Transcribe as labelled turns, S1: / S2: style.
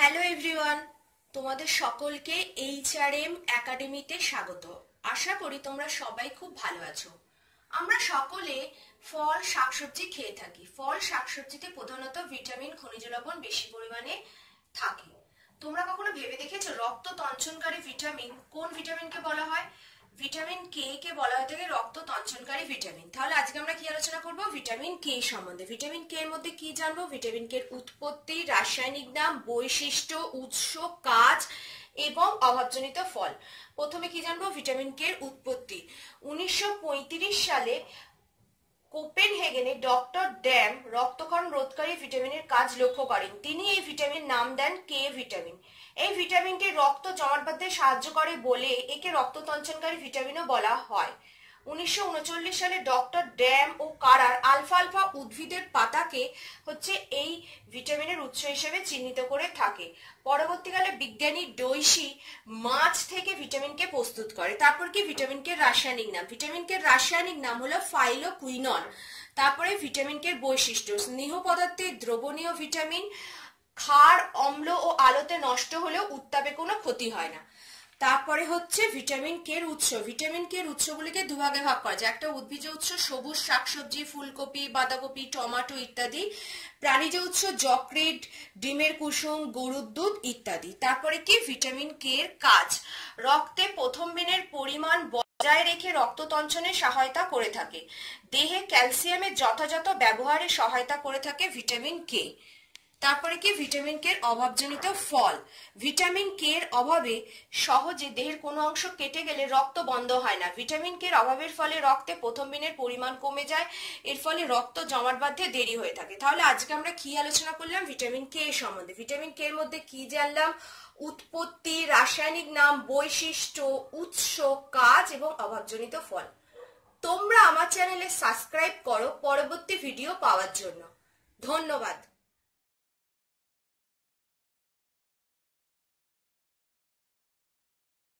S1: hello everyone তোমাদের সকলকে HRM একাডেমিতে স্বাগত আশা করি তোমরা সবাই খুব ভালো আছো আমরা সকলে ফল শাকসবজি খেয়ে থাকি ফল শাকসবজিতে প্রধানত ভিটামিন খনিজ লবণ বেশি পরিমাণে থাকে তোমরা কখনো ভেবে দেখেছো রক্ত তঞ্চনকারী ভিটামিন কোন ভিটামিনকে বলা হয় ভিটামিন কে কে বলা হয়ে থাকে রক্ত তঞ্চনকারী ভিটামিন তাহলে আজকে আমরা কি আলোচনা করব ভিটামিন কে সম্বন্ধে ভিটামিন কে এর মধ্যে কি জানবো ভিটামিন কে এর উৎপত্তি রাসায়নিক নাম বৈশিষ্ট্য উৎস কাজ এবং অভাবজনিত ফল প্রথমে কি জানবো ভিটামিন কে এর উৎপত্তি উনিশশো সালে কোপেনহেগেনে ডক্টর ড্যাম রক্তক্ষরণ রোধকারী ভিটামিনের কাজ লক্ষ্য করেন তিনি এই ভিটামিন নাম দেন কে ভিটামিন এই ভিটামিনটি রক্ত জমাট বাঁধতে সাহায্য করে বলে একে রক্ত তঞ্চনকারী ভিটামিনও বলা হয় উনিশশো সালে ডক্টর ড্যাম ও কারার আলফা আলফা উদ্ভিদের পাতাকে হচ্ছে এই ভিটামিনের উৎস হিসেবে চিহ্নিত করে থাকে পরবর্তীকালে বিজ্ঞানী ডৈশি মাছ থেকে ভিটামিনকে প্রস্তুত করে তারপর কি ভিটামিনকে রাসায়নিক নাম ভিটামিনকে রাসায়নিক নাম হলো ফাইলোকুইনন তারপরে ভিটামিনকে বৈশিষ্ট্য স্নেহ পদার্থে দ্রবণীয় ভিটামিন ক্ষার অম্ল ও আলোতে নষ্ট হলেও উত্তাপে কোনো ক্ষতি হয় না তারপরে হচ্ছে ভিটামিন কে এর উৎস ভিটামিন কে এর উৎসগুলিকে দুভাগে ভাগ করা যায় একটা উদ্ভিজ উৎস সবুজ শাকসবজি ফুলকপি বাঁধাকপি টমেটো ইত্যাদি প্রাণীজ উৎস যকৃট ডিমের কুসুম গরুর দুধ ইত্যাদি তারপরে কি ভিটামিন কে এর কাজ রক্তে প্রথম বিনের পরিমাণ বজায় রেখে রক্ততঞ্চনে সহায়তা করে থাকে দেহে ক্যালসিয়ামের যথাযথ ব্যবহারে সহায়তা করে থাকে ভিটামিন কে তারপরে কি ভিটামিন কে অভাবজনিত ফল ভিটামিন কে এর অভাবে সহজে দেহের কোনো অংশ কেটে গেলে রক্ত বন্ধ হয় না ভিটামিন কে অভাবের ফলে রক্তে প্রথম দিনের পরিমাণ কমে যায় এর ফলে রক্ত জমাট বাঁধতে দেরি হয়ে থাকে তাহলে আজকে আমরা কি আলোচনা করলাম ভিটামিন কে সম্বন্ধে ভিটামিন কে এর মধ্যে কি জানলাম উৎপত্তি রাসায়নিক নাম বৈশিষ্ট্য উৎস কাজ এবং অভাবজনিত ফল তোমরা আমার চ্যানেলে সাবস্ক্রাইব করো পরবর্তী ভিডিও পাওয়ার জন্য ধন্যবাদ